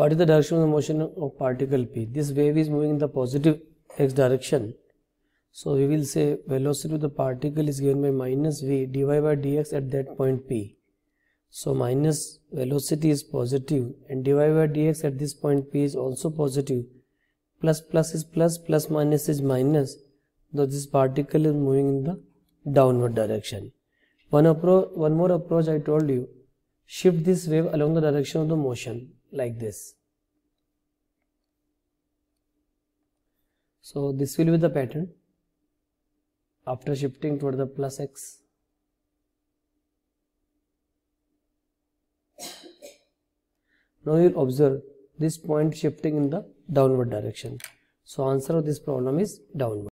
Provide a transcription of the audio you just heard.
What is the direction of the motion of particle P? This wave is moving in the positive x direction. So we will say velocity of the particle is given by minus v dy by dx at that point P. So minus velocity is positive and dy by dx at this point P is also positive. Plus plus is plus, plus minus is minus. Though this particle is moving in the downward direction. One, approach, one more approach I told you, shift this wave along the direction of the motion like this. So this will be the pattern after shifting toward the plus x. Now you will observe this point shifting in the downward direction. So answer of this problem is downward.